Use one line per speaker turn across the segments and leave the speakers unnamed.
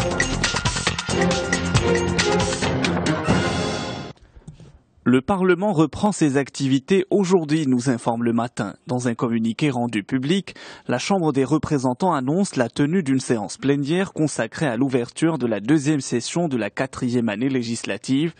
Thank you. Le Parlement reprend ses activités aujourd'hui, nous informe le matin. Dans un communiqué rendu public, la Chambre des représentants annonce la tenue d'une séance plénière consacrée à l'ouverture de la deuxième session de la quatrième année législative.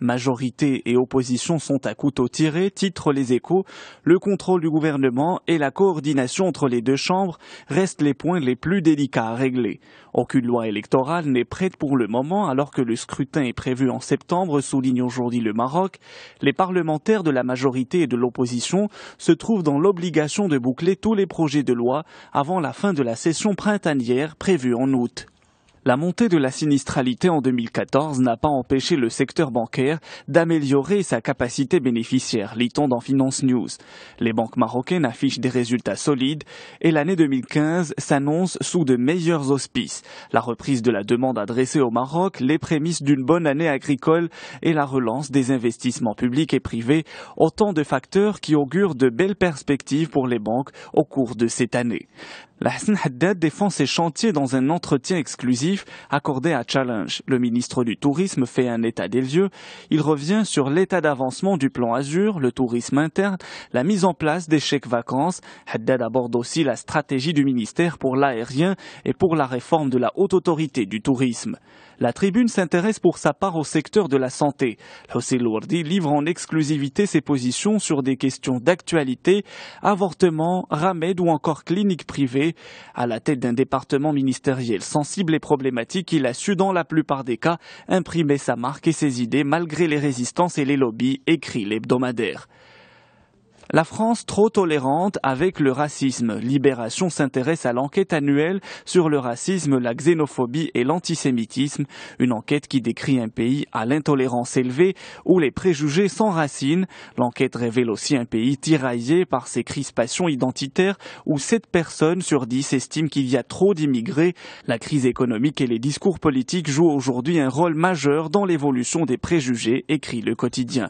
Majorité et opposition sont à couteau tiré, titre les échos. Le contrôle du gouvernement et la coordination entre les deux chambres restent les points les plus délicats à régler. Aucune loi électorale n'est prête pour le moment alors que le scrutin est prévu en septembre, souligne aujourd'hui le Maroc. Les parlementaires de la majorité et de l'opposition se trouvent dans l'obligation de boucler tous les projets de loi avant la fin de la session printanière prévue en août. La montée de la sinistralité en 2014 n'a pas empêché le secteur bancaire d'améliorer sa capacité bénéficiaire, lit-on dans Finance News. Les banques marocaines affichent des résultats solides et l'année 2015 s'annonce sous de meilleurs auspices. La reprise de la demande adressée au Maroc, les prémices d'une bonne année agricole et la relance des investissements publics et privés, autant de facteurs qui augurent de belles perspectives pour les banques au cours de cette année. La Haddad défend ses chantiers dans un entretien exclusif accordé à Challenge. Le ministre du Tourisme fait un état des lieux. Il revient sur l'état d'avancement du plan Azur, le tourisme interne, la mise en place des chèques vacances. Haddad aborde aussi la stratégie du ministère pour l'aérien et pour la réforme de la haute autorité du tourisme. La tribune s'intéresse pour sa part au secteur de la santé. José Lourdi livre en exclusivité ses positions sur des questions d'actualité, avortement, ramède ou encore clinique privée. À la tête d'un département ministériel sensible et problématique, il a su dans la plupart des cas imprimer sa marque et ses idées malgré les résistances et les lobbies, écrit l'hebdomadaire. La France trop tolérante avec le racisme. Libération s'intéresse à l'enquête annuelle sur le racisme, la xénophobie et l'antisémitisme. Une enquête qui décrit un pays à l'intolérance élevée où les préjugés s'enracinent. L'enquête révèle aussi un pays tiraillé par ses crispations identitaires où 7 personnes sur 10 estiment qu'il y a trop d'immigrés. La crise économique et les discours politiques jouent aujourd'hui un rôle majeur dans l'évolution des préjugés, écrit le quotidien.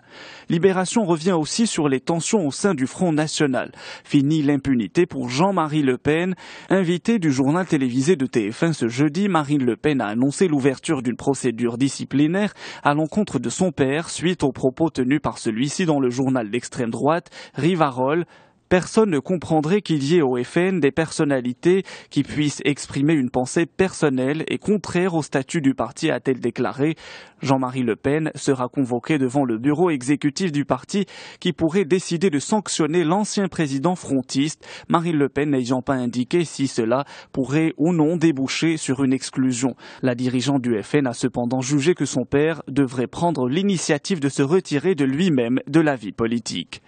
Libération revient aussi sur les tensions du Front National. Fini l'impunité pour Jean-Marie Le Pen. Invité du journal télévisé de TF1 ce jeudi, Marine Le Pen a annoncé l'ouverture d'une procédure disciplinaire à l'encontre de son père suite aux propos tenus par celui-ci dans le journal d'extrême droite, Rivarol, Personne ne comprendrait qu'il y ait au FN des personnalités qui puissent exprimer une pensée personnelle et contraire au statut du parti, a-t-elle déclaré. Jean-Marie Le Pen sera convoqué devant le bureau exécutif du parti qui pourrait décider de sanctionner l'ancien président frontiste, Marine Le Pen n'ayant pas indiqué si cela pourrait ou non déboucher sur une exclusion. La dirigeante du FN a cependant jugé que son père devrait prendre l'initiative de se retirer de lui-même de la vie politique.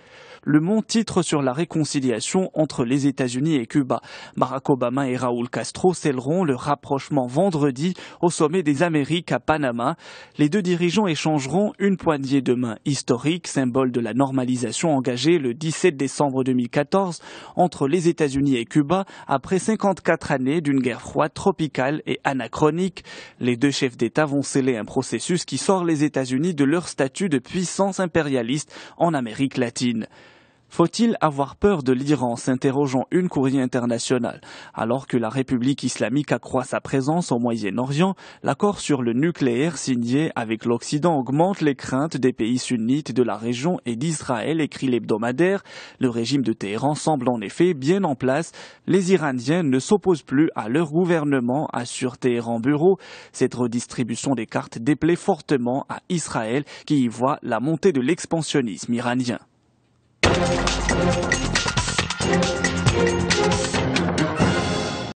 Le mont titre sur la réconciliation entre les États-Unis et Cuba. Barack Obama et Raoul Castro scelleront le rapprochement vendredi au sommet des Amériques à Panama. Les deux dirigeants échangeront une poignée de main historique, symbole de la normalisation engagée le 17 décembre 2014 entre les États-Unis et Cuba après 54 années d'une guerre froide tropicale et anachronique. Les deux chefs d'État vont sceller un processus qui sort les États-Unis de leur statut de puissance impérialiste en Amérique latine. Faut-il avoir peur de l'Iran s'interrogeant une courrier internationale Alors que la République islamique accroît sa présence au Moyen-Orient, l'accord sur le nucléaire signé avec l'Occident augmente les craintes des pays sunnites de la région et d'Israël, écrit l'hebdomadaire. Le régime de Téhéran semble en effet bien en place. Les Iraniens ne s'opposent plus à leur gouvernement, assure Téhéran Bureau. Cette redistribution des cartes déplaît fortement à Israël qui y voit la montée de l'expansionnisme iranien. Thank you.